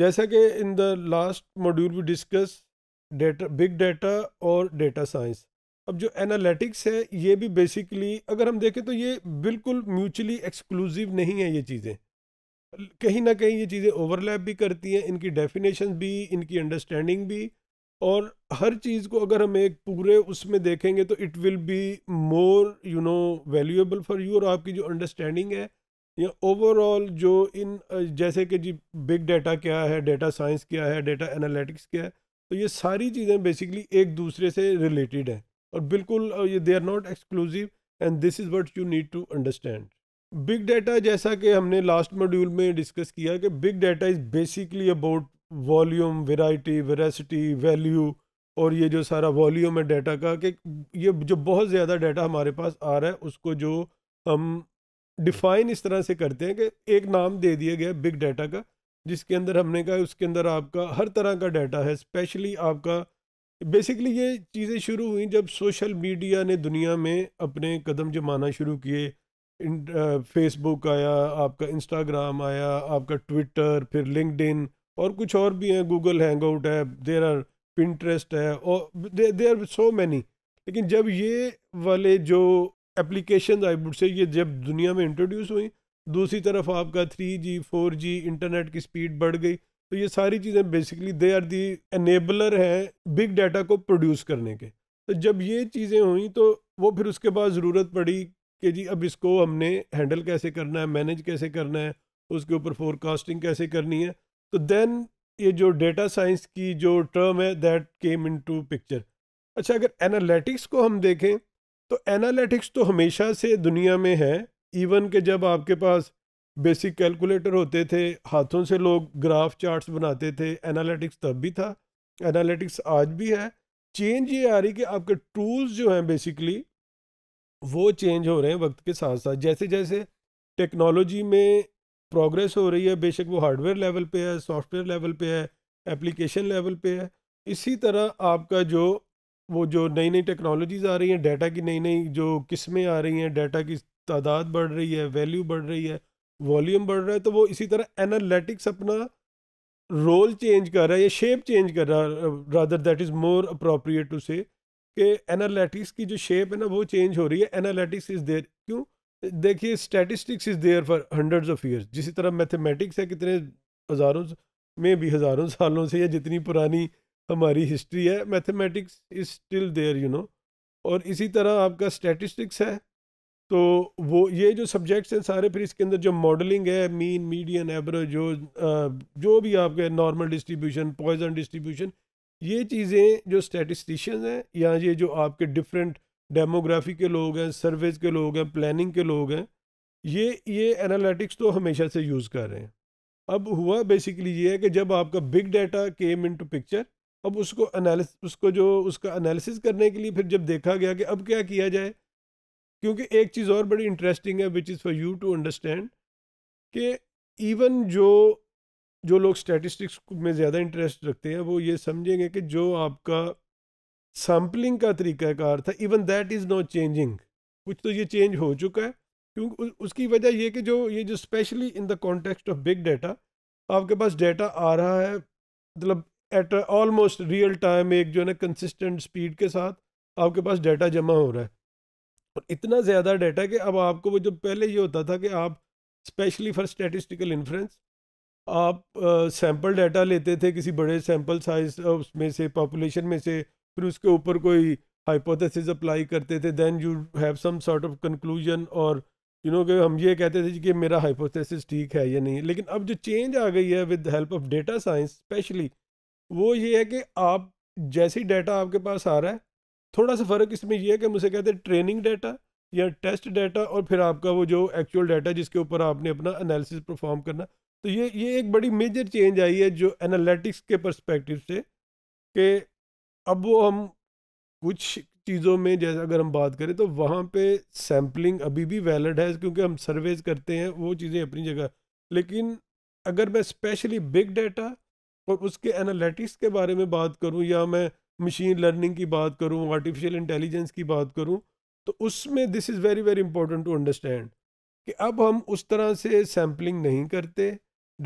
जैसा कि in the last module we discuss data big data और डेटा साइंस अब जो एनालिटिक्स है ये भी बेसिकली अगर हम देखें तो ये बिल्कुल म्यूचुअली एक्सक्लूसिव नहीं है ये चीज़ें कहीं ना कहीं ये चीज़ें ओवरलैप भी करती हैं इनकी डेफिनेशन भी इनकी अंडरस्टैंडिंग भी और हर चीज़ को अगर हम एक पूरे उसमें देखेंगे तो it will be more you know valuable for you और आपकी जो अंडरस्टैंडिंग है या ओवरऑल जो इन जैसे कि जी बिग डाटा क्या है डाटा साइंस क्या है डाटा एनालिटिक्स क्या है तो ये सारी चीज़ें बेसिकली एक दूसरे से रिलेटेड हैं और बिल्कुल ये they are not exclusive and this is what you need to understand big data जैसा कि हमने लास्ट मॉड्यूल में डिस्कस किया कि big data is basically about volume variety veracity value और ये जो सारा वॉल्यूम है डाटा का कि ये जो बहुत ज़्यादा डाटा हमारे पास आ रहा है उसको जो हम डिफाइन इस तरह से करते हैं कि एक नाम दे दिया गया बिग डाटा का जिसके अंदर हमने कहा उसके अंदर आपका हर तरह का डाटा है स्पेशली आपका बेसिकली ये चीज़ें शुरू हुई जब सोशल मीडिया ने दुनिया में अपने कदम जमाना शुरू किए फेसबुक आया आपका इंस्टाग्राम आया आपका ट्विटर फिर लिंकड और कुछ और भी हैं गूगल हैंग आउट है देर आर पिंट्रेस्ट है और देर सो मैनी लेकिन जब ये वाले जो एप्लीकेशन आई वुड से ये जब दुनिया में इंट्रोड्यूस हुई दूसरी तरफ आपका three G four G internet की स्पीड बढ़ गई तो ये सारी चीज़ें basically they are the enabler हैं बिग डाटा को प्रोड्यूस करने के तो जब ये चीज़ें हुई तो वो फिर उसके बाद ज़रूरत पड़ी कि जी अब इसको हमने हैंडल कैसे करना है मैनेज कैसे करना है उसके ऊपर फोरकास्टिंग कैसे करनी है तो देन ये जो डेटा साइंस की जो टर्म है that came into picture अच्छा अगर एनालिटिक्स को हम देखें तो एनालिटिक्स तो हमेशा से दुनिया में है इवन के जब आपके पास बेसिक कैलकुलेटर होते थे हाथों से लोग ग्राफ चार्ट्स बनाते थे एनालिटिक्स तब भी था एनालिटिक्स आज भी है चेंज ये आ रही कि आपके टूल्स जो हैं बेसिकली वो चेंज हो रहे हैं वक्त के साथ साथ जैसे जैसे टेक्नोलॉजी में प्रोग्रेस हो रही है बेशक वो हार्डवेयर लेवल पे है सॉफ्टवेयर लेवल पे है एप्लीकेशन लेवल पे है इसी तरह आपका जो वो जो नई नई टेक्नोलॉजीज़ आ रही हैं डाटा की नई नई जो किस्में आ रही हैं डाटा की तादाद बढ़ रही है वैल्यू बढ़ रही है वॉल्यूम बढ़ रहा है तो वो इसी तरह एनालिटिक्स अपना रोल चेंज कर रहा है या शेप चेंज कर रहा है rather that is more appropriate to say कि एनालिटिक्स की जो शेप है ना वो चेंज हो रही है एनालिटिक्स इज़ देयर क्यों देखिए statistics is there for hundreds of years जिसी तरह मैथमेटिक्स है कितने हज़ारों में भी हज़ारों सालों से या जितनी पुरानी हमारी हिस्ट्री है mathematics is still there you know और इसी तरह आपका स्टैटिस्टिक्स है तो वो ये जो सब्जेक्ट्स हैं सारे फिर इसके अंदर जो मॉडलिंग है मीन मीडियन एवरेज जो जो भी आपके नॉर्मल डिस्ट्रीब्यूशन पॉइजन डिस्ट्रीब्यूशन ये चीज़ें जो स्टैटिस्टिशन हैं या ये जो आपके डिफरेंट डेमोग्राफी के लोग हैं सर्वेज के लोग हैं प्लानिंग के लोग हैं ये ये एनालिटिक्स तो हमेशा से यूज़ कर रहे हैं अब हुआ बेसिकली ये है कि जब आपका big data came into picture अब उसको अनालिस उसको जो उसका एनालिसिस करने के लिए फिर जब देखा गया कि अब क्या किया जाए क्योंकि एक चीज़ और बड़ी इंटरेस्टिंग है which is for you to understand कि इवन जो जो लोग स्टैटिस्टिक्स में ज़्यादा इंटरेस्ट रखते हैं वो ये समझेंगे कि जो आपका सैम्पलिंग का तरीक़ाकार था even that is not changing कुछ तो ये चेंज हो चुका है क्योंकि उसकी वजह यह कि जो ये जो specially in the context of big data आपके पास डाटा आ रहा है मतलब एट ऑलमोस्ट रियल टाइम एक जो है ना कंसिस्टेंट स्पीड के साथ आपके पास डाटा जमा हो रहा है और इतना ज़्यादा डाटा कि अब आपको वो जो पहले ये होता था कि आप स्पेशली फॉर स्टेटिस्टिकल इन्फ्रेंस आप सैंपल uh, डाटा लेते थे किसी बड़े सैम्पल साइज उसमें से पॉपुलेशन में से फिर उसके ऊपर कोई हाइपोथेसिस अप्लाई करते थे then you have some sort of conclusion और यू नो कि हम ये कहते थे कि मेरा हाइपोथेसिस ठीक है या नहीं लेकिन अब जो चेंज आ गई है with help of data science specially वो ये है कि आप जैसे ही डाटा आपके पास आ रहा है थोड़ा सा फ़र्क इसमें यह है कि मुझे कहते हैं ट्रेनिंग डाटा या टेस्ट डाटा और फिर आपका वो जो एक्चुअल डाटा जिसके ऊपर आपने अपना एनालिसिस परफॉर्म करना तो ये ये एक बड़ी मेजर चेंज आई है जो एनालिटिक्स के परस्पेक्टिव से कि अब वो हम कुछ चीज़ों में जैसे अगर हम बात करें तो वहाँ पे सैम्पलिंग अभी भी वैलिड है क्योंकि हम सर्वेज करते हैं वो चीज़ें अपनी जगह लेकिन अगर मैं स्पेशली बिग डाटा और उसके एनालिटिक्स के बारे में बात करूँ या मैं मशीन लर्निंग की बात करूँ आर्टिफिशियल इंटेलिजेंस की बात करूँ तो उसमें this is very very important to understand कि अब हम उस तरह से सैम्पलिंग नहीं करते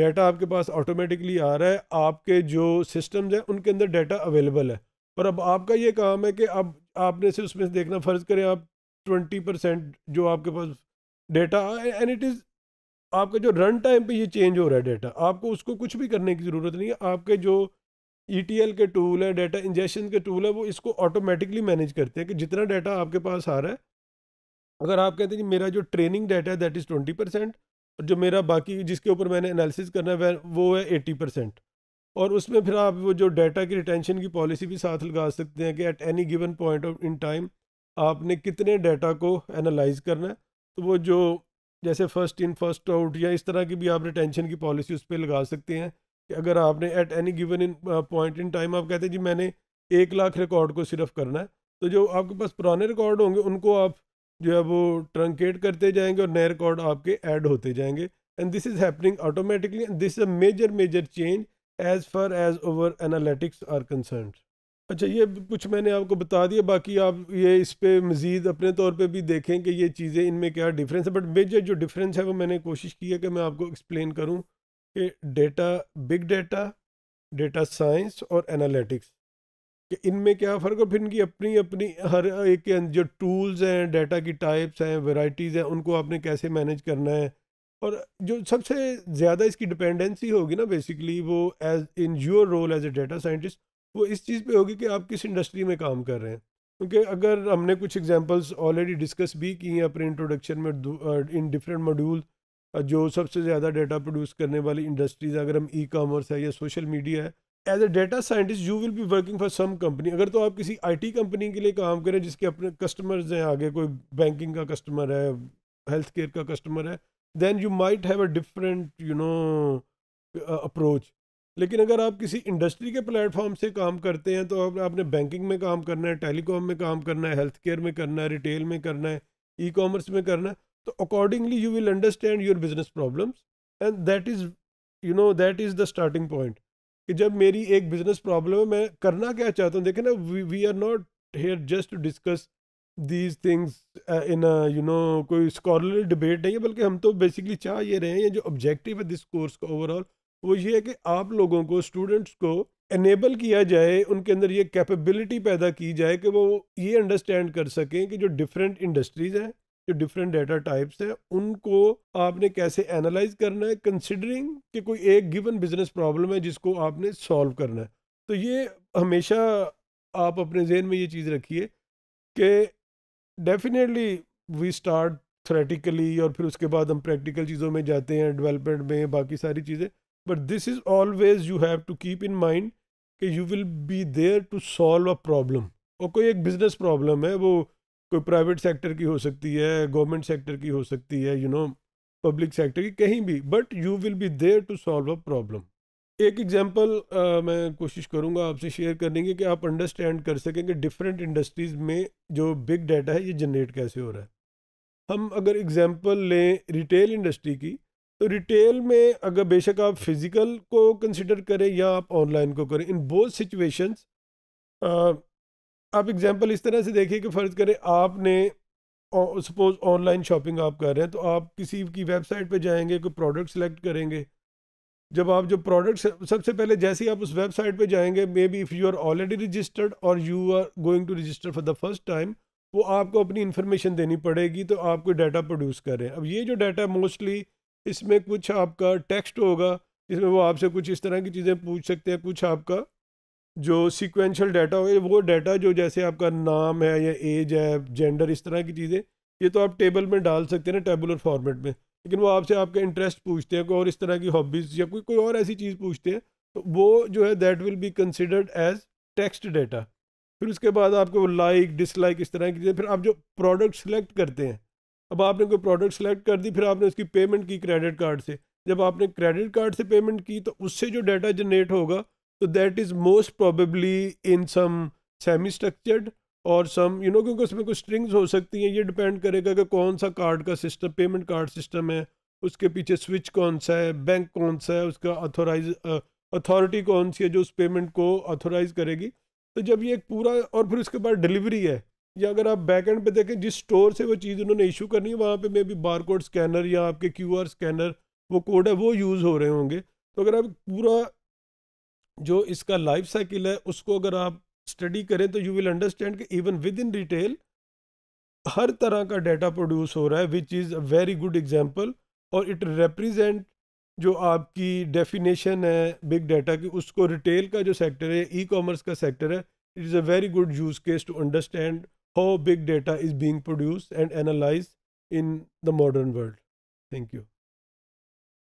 डाटा आपके पास ऑटोमेटिकली आ रहा है आपके जो सिस्टम्स हैं उनके अंदर डाटा अवेलेबल है और अब आपका ये काम है कि अब आपने से उसमें से देखना फ़र्ज़ करें आप ट्वेंटी परसेंट जो आपके पास डेटा एंड इट इज़ आपका जो रन टाइम पे ये चेंज हो रहा है डेटा आपको उसको कुछ भी करने की ज़रूरत नहीं है आपके जो ई e के टूल है डेटा इंजेक्शन के टूल है वो इसको ऑटोमेटिकली मैनेज करते हैं कि जितना डेटा आपके पास आ रहा है अगर आप कहते हैं कि मेरा जो ट्रेनिंग डेटा है दैट इज़ ट्वेंटी परसेंट और जो मेरा बाकी जिसके ऊपर मैंने एनालिसिस करना है वो है एट्टी परसेंट और उसमें फिर आप वो जो डाटा की रिटेंशन की पॉलिसी भी साथ लगा सकते हैं कि at any given point of in time आपने कितने डाटा को एनालाइज करना है तो वो जो जैसे फ़र्स्ट इन फर्स्ट आउट या इस तरह की भी आप रिटेंशन की पॉलिसी उस पर लगा सकते हैं कि अगर आपने at any given in point in time आप कहते हैं जी मैंने एक लाख रिकॉर्ड को सिर्फ करना है तो जो आपके पास पुराने रिकॉर्ड होंगे उनको आप जो है वो ट्रंकेट करते जाएंगे और नए रिकॉर्ड आपके ऐड होते जाएंगे and this is happening automatically this is a major major change as far as over analytics are concern अच्छा ये कुछ मैंने आपको बता दिया बाकी आप ये इस पर मज़ीद अपने तौर पे भी देखें कि ये चीज़ें इनमें क्या डिफरेंस है बट मेजर जो डिफरेंस है वो मैंने कोशिश की है कि मैं आपको एक्सप्लेन करूँ कि data big data data science और एनालिटिक्स कि इनमें क्या फ़र्क और फिर इनकी अपनी अपनी हर एक के जो टूल्स हैं डाटा की टाइप्स हैं वेराइटीज़ हैं उनको आपने कैसे मैनेज करना है और जो सबसे ज़्यादा इसकी डिपेंडेंसी होगी ना बेसिकली वो as in your role as a data scientist वो इस चीज़ पे होगी कि आप किस इंडस्ट्री में काम कर रहे हैं क्योंकि अगर हमने कुछ एग्जांपल्स ऑलरेडी डिस्कस भी की हैं अपने इंट्रोडक्शन में इन डिफरेंट मॉड्यूल जो सबसे ज़्यादा डेटा प्रोड्यूस करने वाली इंडस्ट्रीज अगर हम ई e कामर्स है या सोशल मीडिया है as a data scientist you will be working for some company अगर तो आप किसी आईटी कंपनी के लिए काम करें जिसके अपने कस्टमर्स हैं आगे कोई बैंकिंग का कस्टमर है हेल्थ केयर का कस्टमर है then you might have a different you know approach लेकिन अगर आप किसी इंडस्ट्री के प्लेटफॉर्म से काम करते हैं तो आप, आपने बैंकिंग में काम करना है टेलीकॉम में काम करना है हेल्थ केयर में करना है रिटेल में करना है ई कॉमर्स में करना है तो accordingly you will understand your business problems and that is you know that is the starting point कि जब मेरी एक बिजनेस प्रॉब्लम है मैं करना क्या चाहता हूँ देखें ना we are not here just to discuss these things in you know कोई स्कॉलर डिबेट नहीं है बल्कि हम तो बेसिकली चाह ये रहे हैं जो ऑब्जेक्टिव है दिस कोर्स का ओवरऑल वो ये है कि आप लोगों को स्टूडेंट्स को एनेबल किया जाए उनके अंदर ये कैपेबिलिटी पैदा की जाए कि वो ये अंडरस्टैंड कर सकें कि जो डिफरेंट इंडस्ट्रीज़ हैं जो डिफरेंट डेटा टाइप्स हैं उनको आपने कैसे एनालाइज करना है कंसिडरिंग कि कोई एक गिवन बिजनेस प्रॉब्लम है जिसको आपने सॉल्व करना है तो ये हमेशा आप अपने जहन में ये चीज़ रखिए कि डेफिनेटली वी स्टार्ट थ्रेटिकली और फिर उसके बाद हम प्रैक्टिकल चीज़ों में जाते हैं डेवलपमेंट में बाकी सारी चीज़ें but this is always you have to keep in mind कि you will be there to solve a problem और कोई एक बिजनेस प्रॉब्लम है वो कोई प्राइवेट सेक्टर की हो सकती है गवर्नमेंट सेक्टर की हो सकती है यू नो पब्लिक सेक्टर की कहीं भी but you will be there to solve a problem एक एग्जांपल मैं कोशिश करूंगा आपसे शेयर करने की कि आप अंडरस्टैंड कर सकें कि डिफरेंट इंडस्ट्रीज़ में जो बिग डाटा है ये जनरेट कैसे हो रहा है हम अगर एग्जांपल लें रिटेल इंडस्ट्री की तो रिटेल में अगर बेशक आप फिज़िकल को कंसिडर करें या आप ऑनलाइन को करें इन बोथ सिचुएशंस आप एग्जांपल इस तरह से देखिए कि फ़र्ज़ करें आपने सपोज़ ऑनलाइन शॉपिंग आप कर रहे हैं तो आप किसी की वेबसाइट पर जाएंगे कोई प्रोडक्ट सेलेक्ट करेंगे जब आप जो प्रोडक्ट सबसे पहले जैसे ही आप उस वेबसाइट पर जाएंगे maybe if you are already registered और you are going to register for the first time वो आपको अपनी इन्फॉर्मेशन देनी पड़ेगी तो आप कोई डाटा प्रोड्यूस करें अब ये जो डाटा मोस्टली इसमें कुछ आपका टेक्स्ट होगा इसमें वो आपसे कुछ इस तरह की चीज़ें पूछ सकते हैं कुछ आपका जो सिक्वेंशल डाटा होगा वो डाटा जो जैसे आपका नाम है या एज है जेंडर इस तरह की चीज़ें ये तो आप टेबल में डाल सकते हैं ना टेबुलर फॉर्मेट में लेकिन वो आपसे आपका इंटरेस्ट पूछते हैं कोई और इस तरह की हॉबीज़ या कोई कोई और ऐसी चीज़ पूछते हैं तो वो जो है that will be considered as text data फिर उसके बाद आपको लाइक डिसलाइक इस तरह की चीज़ें फिर आप जो प्रोडक्ट सेलेक्ट करते हैं अब आपने कोई प्रोडक्ट सेलेक्ट कर दी फिर आपने उसकी पेमेंट की क्रेडिट कार्ड से जब आपने क्रेडिट कार्ड से पेमेंट की तो उससे जो डाटा जनरेट होगा तो that is most probably in some semi structured और सम यू नो क्योंकि उसमें कुछ स्ट्रिंग्स हो सकती हैं ये डिपेंड करेगा कि कौन सा कार्ड का सिस्टम पेमेंट कार्ड सिस्टम है उसके पीछे स्विच कौन सा है बैंक कौन सा है उसका अथोराइज अथॉरिटी कौन सी है जो उस पेमेंट को अथोराइज करेगी तो जब ये एक पूरा और फिर उसके बाद डिलीवरी है या अगर आप बैक एंड पे देखें जिस स्टोर से वो चीज़ उन्होंने इशू करनी है वहाँ पे maybe bar code scanner या आपके क्यू आर स्कैनर वो कोड है वो यूज़ हो रहे होंगे तो अगर आप पूरा जो इसका लाइफ साइकिल है उसको अगर आप स्टडी करें तो यू विल अंडरस्टैंड कि इवन विद इन रिटेल हर तरह का डाटा प्रोड्यूस हो रहा है which is a very good example और इट रिप्रजेंट जो आपकी डेफिनेशन है बिग डाटा की उसको रिटेल का जो सेक्टर है ई कॉमर्स का सेक्टर है it is a very good use case to understand how big data is being produced and analyzed in the modern world. Thank you.